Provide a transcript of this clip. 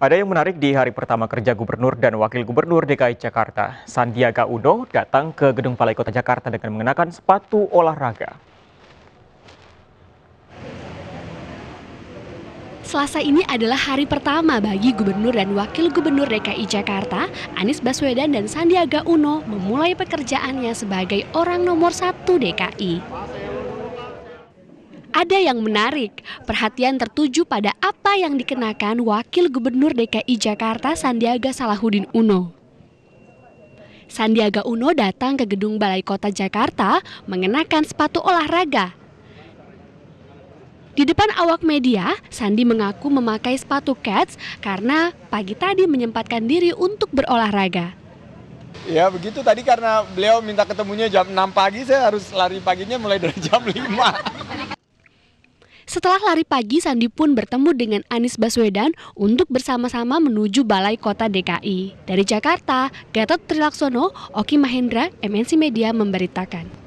Ada yang menarik di hari pertama kerja Gubernur dan Wakil Gubernur DKI Jakarta, Sandiaga Uno datang ke Gedung Balai Kota Jakarta dengan mengenakan sepatu olahraga. Selasa ini adalah hari pertama bagi Gubernur dan Wakil Gubernur DKI Jakarta, Anies Baswedan dan Sandiaga Uno memulai pekerjaannya sebagai orang nomor satu DKI ada yang menarik. Perhatian tertuju pada apa yang dikenakan Wakil Gubernur DKI Jakarta Sandiaga Salahuddin Uno. Sandiaga Uno datang ke gedung Balai Kota Jakarta mengenakan sepatu olahraga. Di depan awak media, Sandi mengaku memakai sepatu cats karena pagi tadi menyempatkan diri untuk berolahraga. Ya begitu tadi karena beliau minta ketemunya jam 6 pagi, saya harus lari paginya mulai dari jam 5. Setelah lari pagi, Sandi pun bertemu dengan Anies Baswedan untuk bersama-sama menuju Balai Kota DKI. Dari Jakarta, Gatot Trilaksono, Oki Mahendra, MNC Media memberitakan.